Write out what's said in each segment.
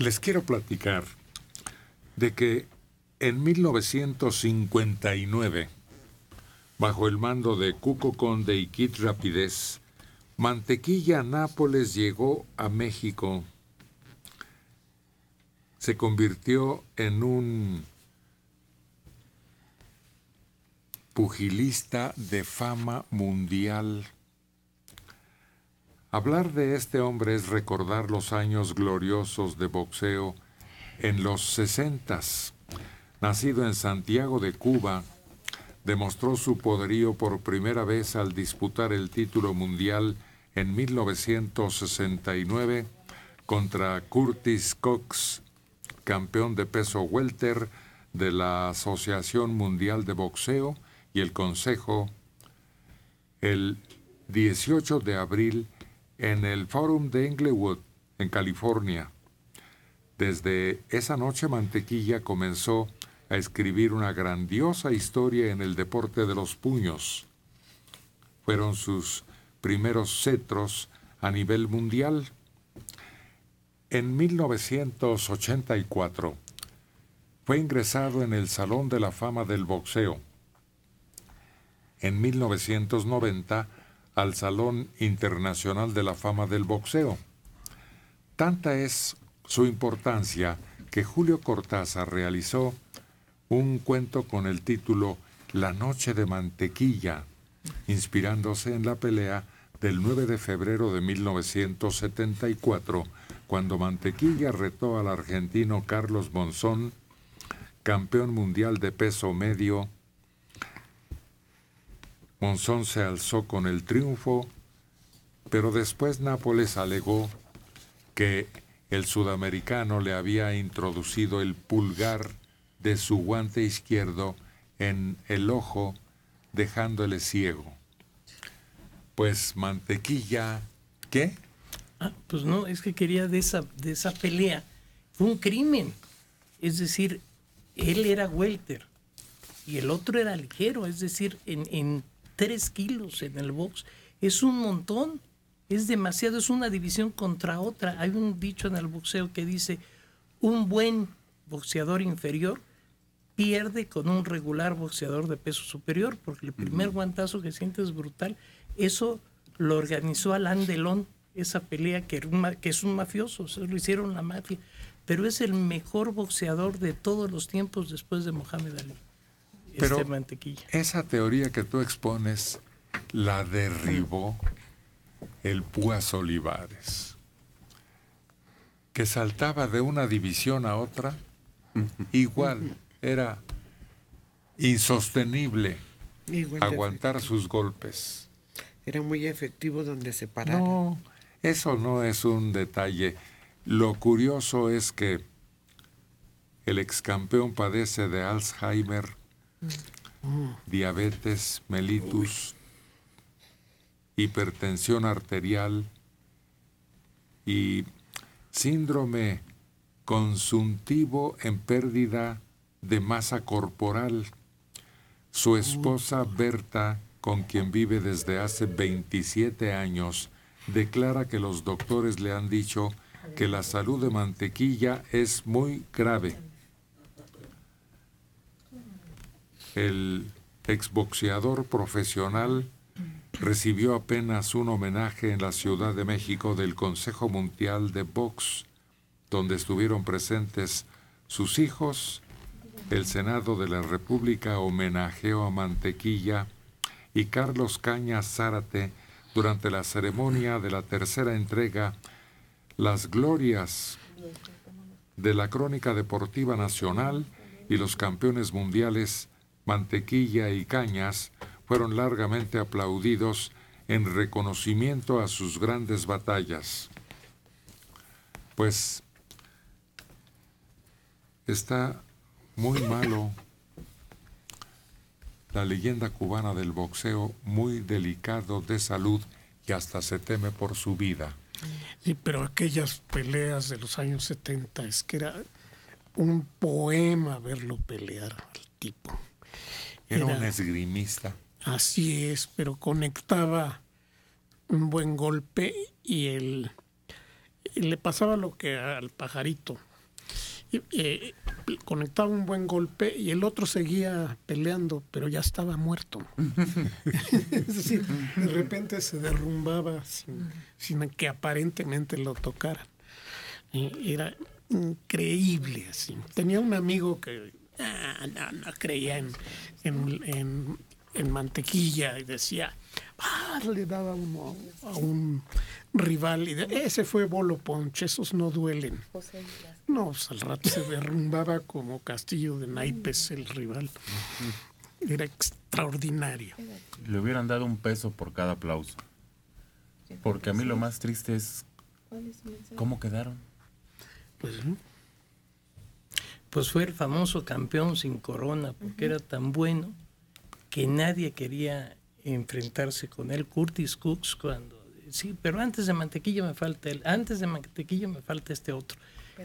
Les quiero platicar de que en 1959, bajo el mando de Cuco Conde y Kit Rapidez, Mantequilla Nápoles llegó a México. Se convirtió en un pugilista de fama mundial Hablar de este hombre es recordar los años gloriosos de boxeo en los sesentas. Nacido en Santiago de Cuba, demostró su poderío por primera vez al disputar el título mundial en 1969 contra Curtis Cox, campeón de peso welter de la Asociación Mundial de Boxeo y el Consejo, el 18 de abril en el Fórum de Englewood, en California. Desde esa noche Mantequilla comenzó a escribir una grandiosa historia en el deporte de los puños. Fueron sus primeros cetros a nivel mundial. En 1984 fue ingresado en el Salón de la Fama del Boxeo. En 1990 al Salón Internacional de la Fama del Boxeo. Tanta es su importancia que Julio Cortázar realizó un cuento con el título La Noche de Mantequilla, inspirándose en la pelea del 9 de febrero de 1974, cuando Mantequilla retó al argentino Carlos Monzón, campeón mundial de peso medio, Monzón se alzó con el triunfo, pero después Nápoles alegó que el sudamericano le había introducido el pulgar de su guante izquierdo en el ojo, dejándole ciego. Pues mantequilla, ¿qué? Ah, pues no, es que quería de esa, de esa pelea. Fue un crimen. Es decir, él era welter y el otro era ligero. Es decir, en Tres kilos en el box. Es un montón, es demasiado, es una división contra otra. Hay un dicho en el boxeo que dice, un buen boxeador inferior pierde con un regular boxeador de peso superior, porque el primer guantazo que siente es brutal. Eso lo organizó Alain Delon, esa pelea que, es un mafioso, se lo hicieron la mafia, pero es el mejor boxeador de todos los tiempos después de Mohamed Ali. Pero este Esa teoría que tú expones la derribó el Púas Olivares, que saltaba de una división a otra, igual era insostenible aguantar sus golpes. Era muy efectivo donde se paraba. No, eso no es un detalle. Lo curioso es que el ex campeón padece de Alzheimer Mm. diabetes mellitus, hipertensión arterial y síndrome consuntivo en pérdida de masa corporal. Su esposa mm. Berta, con quien vive desde hace 27 años, declara que los doctores le han dicho que la salud de mantequilla es muy grave el exboxeador profesional recibió apenas un homenaje en la Ciudad de México del Consejo Mundial de Box, donde estuvieron presentes sus hijos. El Senado de la República homenajeó a Mantequilla y Carlos Caña Zárate durante la ceremonia de la tercera entrega Las Glorias de la Crónica Deportiva Nacional y los Campeones Mundiales Mantequilla y Cañas fueron largamente aplaudidos en reconocimiento a sus grandes batallas. Pues está muy malo la leyenda cubana del boxeo, muy delicado de salud y hasta se teme por su vida. Sí, pero aquellas peleas de los años 70 es que era un poema verlo pelear al tipo. Era, un esgrimista. Así es, pero conectaba un buen golpe y él le pasaba lo que al pajarito. Eh, conectaba un buen golpe y el otro seguía peleando, pero ya estaba muerto. es decir, de repente se derrumbaba sin, que aparentemente lo tocaran. era increíble así. Tenía un amigo que Ah, no, no, creía en, en, en, mantequilla y decía, ah, le daba a un rival y ese fue Bolo Ponche, esos no duelen. No, pues, al rato se derrumbaba como castillo de naipes el rival. Era extraordinario. Le hubieran dado un peso por cada aplauso. Porque a mí lo más triste es cómo quedaron. Pues, pues fue el famoso campeón sin corona, porque era tan bueno que nadie quería enfrentarse con él. Curtis Cooks cuando, sí, pero antes de mantequilla me falta él, antes de mantequilla me falta este otro.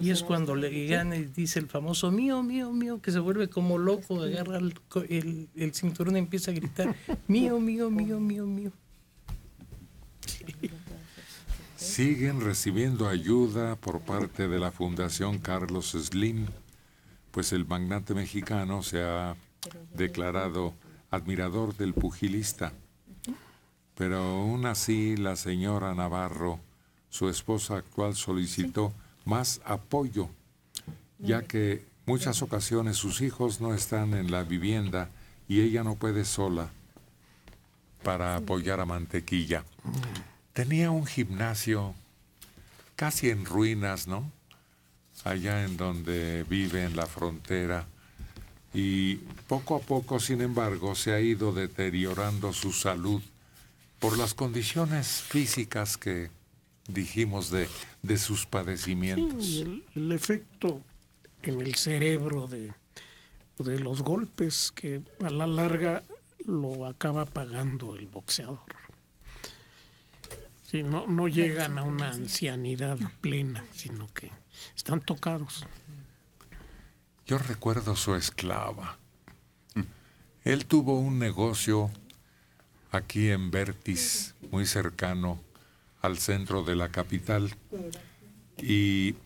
y es cuando le gana y dice el famoso mío, mío, mío, que se vuelve como loco, agarra el, cinturón y empieza a gritar, mío, mío, mío, mío, mío. Siguen recibiendo ayuda por parte de la Fundación Carlos Slim pues el magnate mexicano se ha declarado admirador del pugilista. Pero aún así la señora Navarro, su esposa actual, solicitó más apoyo, ya que muchas ocasiones sus hijos no están en la vivienda y ella no puede sola para apoyar a Mantequilla. Tenía un gimnasio casi en ruinas, ¿no? allá en donde vive, en la frontera. Y poco a poco, sin embargo, se ha ido deteriorando su salud por las condiciones físicas que dijimos de, sus padecimientos. el, efecto en el cerebro de, los golpes que a la larga lo acaba pagando el boxeador. si no, no llegan a una ancianidad plena, sino que están tocados. Yo recuerdo su esclava. Él tuvo un negocio aquí en Vertis, muy cercano al centro de la capital. Y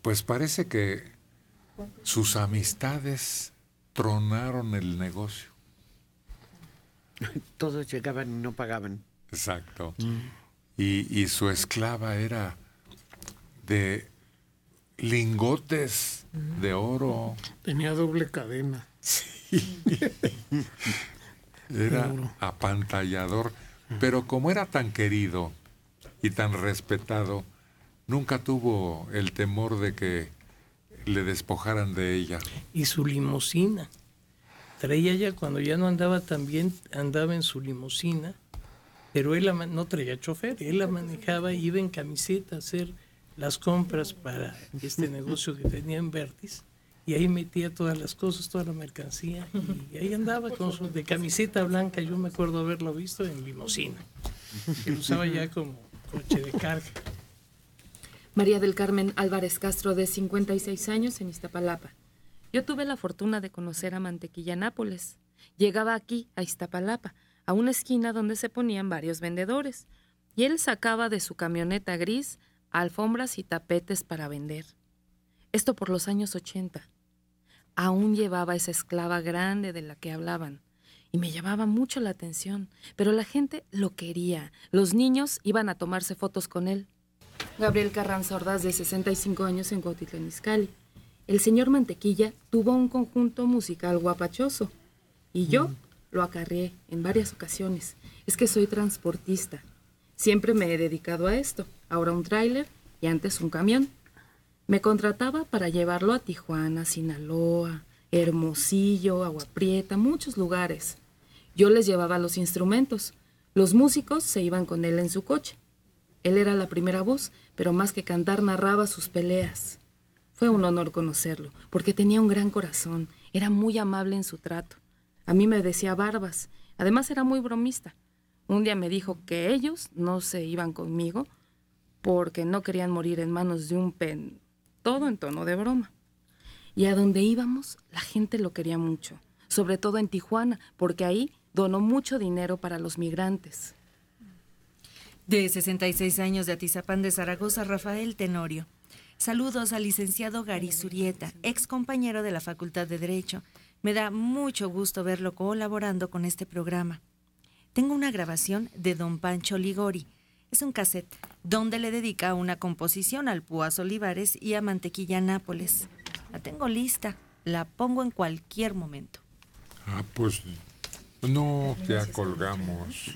pues parece que sus amistades tronaron el negocio. Todos llegaban y no pagaban. Exacto. Mm. y, su esclava era de lingotes de oro. Tenía doble cadena. era apantallador. Pero como era tan querido y tan respetado, nunca tuvo el temor de que le despojaran de ella. Y su limusina. Traía ya cuando ya no andaba tan bien, andaba en su limusina, pero él no traía chofer, él la manejaba, iba en camiseta a hacer las compras para este negocio que tenía en Vertis y ahí metía todas las cosas, toda la mercancía y ahí andaba con su, de camiseta blanca, yo me acuerdo haberlo visto en limosina, que usaba ya como coche de carga. María del Carmen Álvarez Castro, de 56 años, en Iztapalapa. Yo tuve la fortuna de conocer a Mantequilla Nápoles. Llegaba aquí, a Iztapalapa, a una esquina donde se ponían varios vendedores, y él sacaba de su camioneta gris alfombras y tapetes para vender. Esto por los años 80. Aún llevaba esa esclava grande de la que hablaban, y me llamaba mucho la atención, pero la gente lo quería. Los niños iban a tomarse fotos con él. Gabriel Carranza Ordaz, de 65 años, en Cuautitlán El señor Mantequilla tuvo un conjunto musical guapachoso, y yo mm. lo acarreé en varias ocasiones. Es que soy transportista. Siempre me he dedicado a esto ahora un tráiler y antes un camión. Me contrataba para llevarlo a Tijuana, Sinaloa, Hermosillo, Agua Prieta, muchos lugares. Yo les llevaba los instrumentos. Los músicos se iban con él en su coche. Él era la primera voz, pero más que cantar narraba sus peleas. Fue un honor conocerlo, porque tenía un gran corazón, era muy amable en su trato. A mí me decía barbas, además era muy bromista. Un día me dijo que ellos no se iban conmigo porque no querían morir en manos de un pen, todo en tono de broma. Y a donde íbamos, la gente lo quería mucho, sobre todo en Tijuana, porque ahí donó mucho dinero para los migrantes. De 66 años de Atizapán de Zaragoza, Rafael Tenorio. Saludos al licenciado Surieta ex compañero de la Facultad de Derecho. Me da mucho gusto verlo colaborando con este programa. Tengo una grabación de don Pancho Ligori, es un cassette donde le dedica una composición al Púas Olivares y a Mantequilla Nápoles. La tengo lista, la pongo en cualquier momento. Ah, pues no, ya colgamos.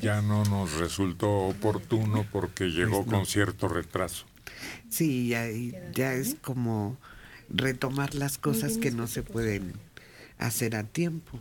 Ya no nos resultó oportuno porque llegó pues con cierto retraso. Sí, ya, ya es como retomar las cosas que no se pueden hacer a tiempo.